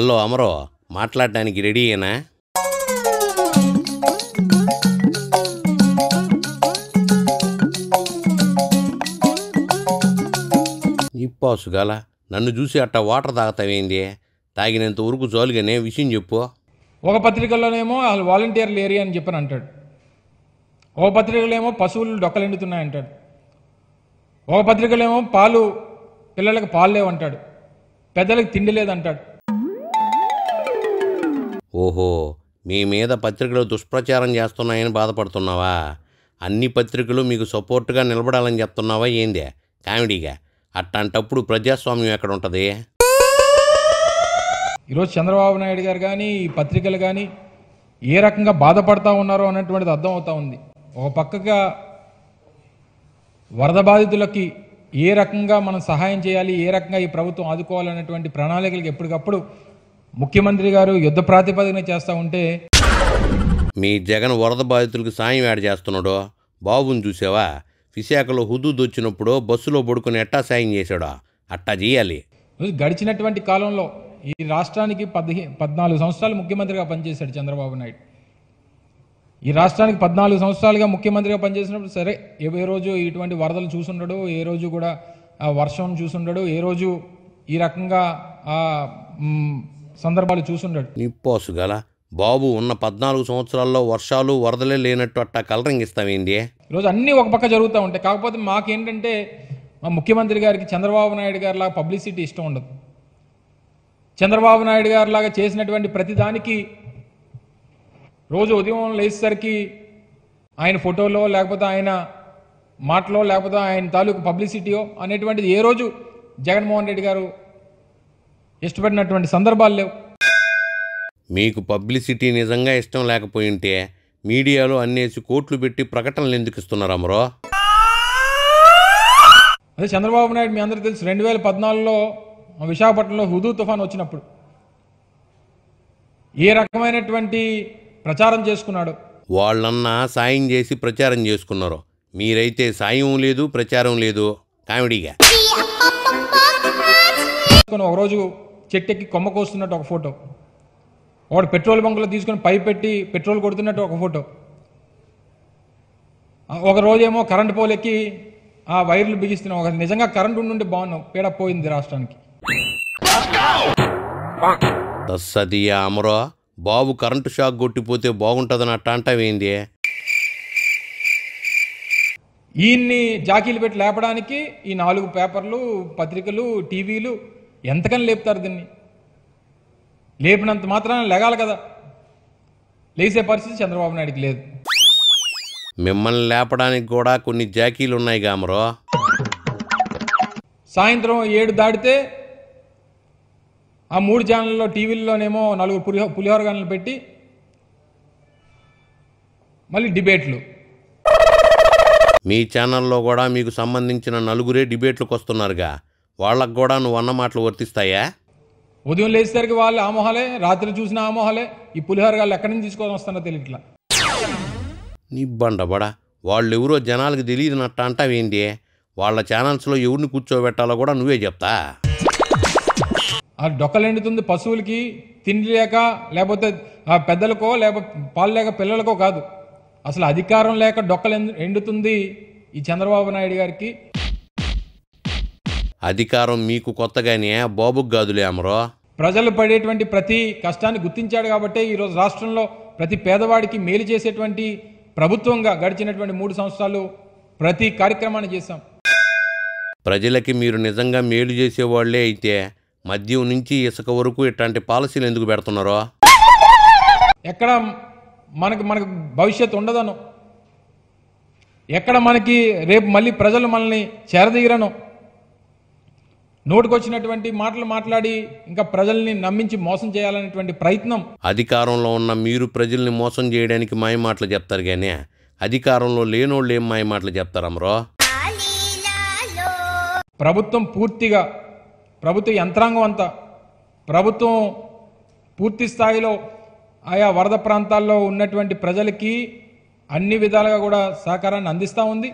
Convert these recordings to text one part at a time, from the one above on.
hello అమరో మాట్లాడడానికి ready అయినా నిప్పాసు గల నన్ను చూసి అట్టా వాటర్ తాగుతావేంది తాగినంత ఊరుకు జోలుగానే విషయం చెప్పు ఒక పత్రికల్లోనేమో అసలు వాలంటీర్లు ఏరియా అని చెప్పని అంటాడు ఒక పత్రికలేమో పశువులు డొక్కలెండుతున్నాయంటాడు ఒక పత్రికలేమో పాలు పిల్లలకు పాలు లేవంటాడు పెద్దలకు తిండి లేదంటాడు ఓహో మీ మీద పత్రికలు దుష్ప్రచారం చేస్తున్నాయని బాధపడుతున్నావా అన్ని పత్రికలు మీకు సపోర్ట్గా నిలబడాలని చెప్తున్నావా ఏందే కామెడీగా అట్లాంటప్పుడు ప్రజాస్వామ్యం ఎక్కడ ఉంటుంది ఈరోజు చంద్రబాబు నాయుడు గారు కానీ ఈ పత్రికలు కానీ ఏ రకంగా బాధపడతా ఉన్నారో అన్నటువంటిది అర్థమవుతా ఉంది ఒక పక్కగా వరద బాధితులకి ఏ రకంగా మనం సహాయం చేయాలి ఏ రకంగా ఈ ప్రభుత్వం ఆదుకోవాలన్నటువంటి ప్రణాళికలకు ఎప్పటికప్పుడు ముఖ్యమంత్రి గారు యుద్ధ ప్రాతిపదికన చేస్తూ ఉంటే మీ జగన్ వరద బాధితులకు సాయం ఏడ చేస్తున్నాడో బాబుని చూసావా విశాఖలో హుదూద్ వచ్చినప్పుడు బస్సులో పడుకుని ఎట్టా సాయం చేశాడో అట్టా చేయాలి గడిచినటువంటి కాలంలో ఈ రాష్ట్రానికి పదిహే పద్నాలుగు సంవత్సరాలు ముఖ్యమంత్రిగా పనిచేశాడు చంద్రబాబు నాయుడు ఈ రాష్ట్రానికి పద్నాలుగు సంవత్సరాలుగా ముఖ్యమంత్రిగా పనిచేసినప్పుడు సరే ఏ రోజు ఇటువంటి వరదలు చూసుండడు ఏ రోజు కూడా వర్షం చూసుండడు ఏ రోజు ఈ రకంగా సందర్భాలు చూసుండడు నిప్పోసు గల బాబు ఉన్న పద్నాలుగు సంవత్సరాల్లో వర్షాలు వరదలే లేనట్టు అట్టా కలరింగ్ ఇస్తామేంది రోజు అన్నీ ఒక పక్క జరుగుతూ ఉంటాయి కాకపోతే మాకేంటంటే మా ముఖ్యమంత్రి గారికి చంద్రబాబు నాయుడు గారిలాగా పబ్లిసిటీ ఇష్టం ఉండదు చంద్రబాబు నాయుడు గారిలాగా చేసినటువంటి ప్రతిదానికి రోజు ఉదయం లేచేసరికి ఆయన ఫోటోలో లేకపోతే ఆయన మాటలో లేకపోతే ఆయన తాలూకు పబ్లిసిటీయో అనేటువంటిది ఏ రోజు జగన్మోహన్ రెడ్డి గారు ఇష్టపడినటువంటి సందర్భాలు లేవు మీకు పబ్లిసిటీ నిజంగా ఇష్టం లేకపోయింటే మీడియాలో అన్నేసి కోట్లు పెట్టి ప్రకటనలు ఎందుకు ఇస్తున్నారు అమరో అదే చంద్రబాబు నాయుడు మీ అందరికీ తెలుసు రెండు వేల పద్నాలుగులో విశాఖపట్నంలో హుదూ తుఫాన్ వచ్చినప్పుడు ఏ రకమైనటువంటి ప్రచారం చేసుకున్నాడు వాళ్ళన్నా సాయం చేసి ప్రచారం చేసుకున్నారు మీరైతే సాయం లేదు ప్రచారం లేదు కామెడీగా ఒకరోజు చెట్టెక్కి కొమ్మ కోస్తున్నట్టు ఒక ఫోటో వాడు పెట్రోల్ బంకులో తీసుకుని పై పెట్టి పెట్రోల్ కొడుతున్నట్టు ఒక ఫోటో ఒక రోజేమో కరెంట్ పోలెక్కి ఆ వైర్లు బిగిస్తున్నాం ఒక నిజంగా కరెంట్ ఉండుంటే బాగున్నాం పీడ పోయింది రాష్ట్రానికి సది అమరో బాబు కరెంటు షాక్ కొట్టిపోతే బాగుంటుందని అట్ట అంటావేంది ఈయన్ని జాకీలు పెట్టి లేపడానికి ఈ నాలుగు పేపర్లు పత్రికలు టీవీలు ఎంతకని లేపుతారు దీన్ని లేపినంత మాత్రాన లెగాలి కదా లేసే పరిస్థితి చంద్రబాబు నాయుడికి లేదు మిమ్మల్ని లేపడానికి కూడా కొన్ని జాకీలు ఉన్నాయి గామరో సాయంత్రం ఏడు దాటితే ఆ మూడు ఛానల్లో టీవీల్లోనేమో నలుగురు పులి పులిహోర పెట్టి మళ్ళీ డిబేట్లు మీ ఛానల్లో కూడా మీకు సంబంధించిన నలుగురే డిబేట్లకు వస్తున్నారుగా వాళ్ళకు కూడా నువ్వు అన్న మాటలు వర్తిస్తాయా ఉదయం లేచేసరికి వాళ్ళు ఆమోహాలే రాత్రి చూసిన ఆమోహాలే ఈ పులిహోర గారు ఎక్కడి నుంచి తీసుకొని వస్తానో తెలియట్లా నీ బండబడా ఎవరో జనాలకు తెలియదునట్ట అంటావేంటి వాళ్ళ ఛానల్స్లో ఎవరిని కూర్చోబెట్టాలో కూడా నువ్వే చెప్తా ఆ ఎండుతుంది పశువులకి తిండి లేక లేకపోతే ఆ పెద్దలకో లేకపోతే పాలు లేక పిల్లలకో కాదు అసలు అధికారం లేక డొక్కలు ఎండుతుంది ఈ చంద్రబాబు నాయుడు గారికి అధికారం మీకు కొత్తగానే బాబుకు గాదులే అమరో ప్రజలు పడేటువంటి ప్రతి కష్టాన్ని గుర్తించాడు కాబట్టి ఈరోజు రాష్ట్రంలో ప్రతి పేదవాడికి మేలు చేసేటువంటి ప్రభుత్వంగా గడిచినటువంటి మూడు సంవత్సరాలు ప్రతి కార్యక్రమాన్ని చేశాం ప్రజలకి మీరు నిజంగా మేలు చేసేవాళ్లే అయితే మద్యం నుంచి ఇసుక వరకు ఇట్లాంటి పాలసీలు ఎందుకు పెడుతున్నారో ఎక్కడ మనకు మనకు భవిష్యత్తు ఉండదను ఎక్కడ మనకి రేపు మళ్ళీ ప్రజలు మనల్ని చేరదీగరను నోటికొచ్చినటువంటి మాటలు మాట్లాడి ఇంకా ప్రజల్ని నమ్మించి మోసం చేయాలనేటువంటి ప్రయత్నం అధికారంలో ఉన్న మీరు ప్రజల్ని మోసం చేయడానికి మాయ మాటలు చెప్తారు కానీ అధికారంలో లేనోళ్ళు ఏం మాయ మాటలు చెప్తారమ్రో ప్రభుత్వం పూర్తిగా ప్రభుత్వ యంత్రాంగం అంతా ప్రభుత్వం పూర్తి స్థాయిలో ఆయా వరద ప్రాంతాల్లో ఉన్నటువంటి ప్రజలకి అన్ని విధాలుగా కూడా సహకారాన్ని అందిస్తూ ఉంది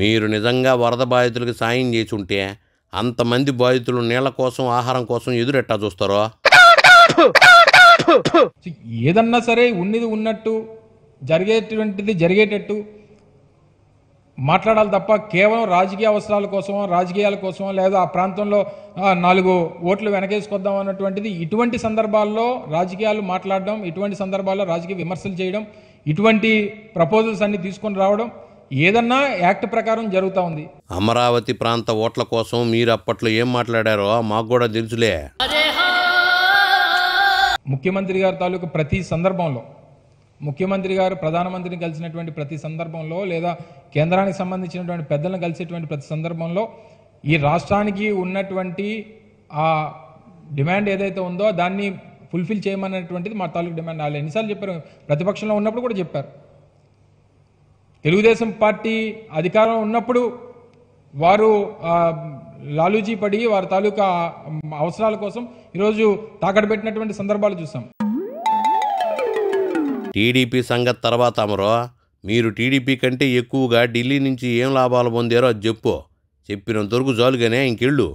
మీరు నిజంగా వరద బాధితులకు సాయం చేసుంటే అంతమంది బాధితులు నీళ్ల కోసం ఆహారం కోసం ఎదురెట్టా చూస్తారో ఏదన్నా సరే ఉన్నది ఉన్నట్టు జరిగేటువంటిది జరిగేటట్టు మాట్లాడాలి తప్ప కేవలం రాజకీయ అవసరాల కోసమో రాజకీయాల కోసమో లేదా ఆ ప్రాంతంలో నాలుగు ఓట్లు వెనకేసుకొద్దాం అన్నటువంటిది ఇటువంటి సందర్భాల్లో రాజకీయాలు మాట్లాడడం ఇటువంటి సందర్భాల్లో రాజకీయ విమర్శలు చేయడం ఇటువంటి ప్రపోజల్స్ అన్ని తీసుకొని రావడం ఏదన్నా యాక్ట్ ప్రకారం జరుగుతూ ఉంది అమరావతి ప్రాంత ఓట్ల కోసం మీరు అప్పట్లో ఏం మాట్లాడారో మాకు కూడా తెలుసులే ముఖ్యమంత్రి గారి తాలూకు ప్రతి సందర్భంలో ముఖ్యమంత్రి గారు ప్రధానమంత్రిని కలిసినటువంటి ప్రతి సందర్భంలో లేదా కేంద్రానికి సంబంధించినటువంటి పెద్దలను కలిసేటువంటి ప్రతి సందర్భంలో ఈ రాష్ట్రానికి ఉన్నటువంటి ఆ డిమాండ్ ఏదైతే ఉందో దాన్ని ఫుల్ఫిల్ చేయమన్నటువంటిది మా తాలూకు డిమాండ్ వాళ్ళు ఎన్నిసార్లు చెప్పారు ప్రతిపక్షంలో ఉన్నప్పుడు కూడా చెప్పారు తెలుగుదేశం పార్టీ అధికారం ఉన్నప్పుడు వారు లాలూజీ పడి వారి తాలూకా అవసరాల కోసం ఈరోజు తాకట్టు పెట్టినటువంటి సందర్భాలు చూసాం టీడీపీ సంగతి తర్వాత అమరో మీరు టీడీపీ కంటే ఎక్కువగా ఢిల్లీ నుంచి ఏం లాభాలు పొందారో అది చెప్పు చెప్పినంతవరకు జాలుగానే ఇంకెళ్ళు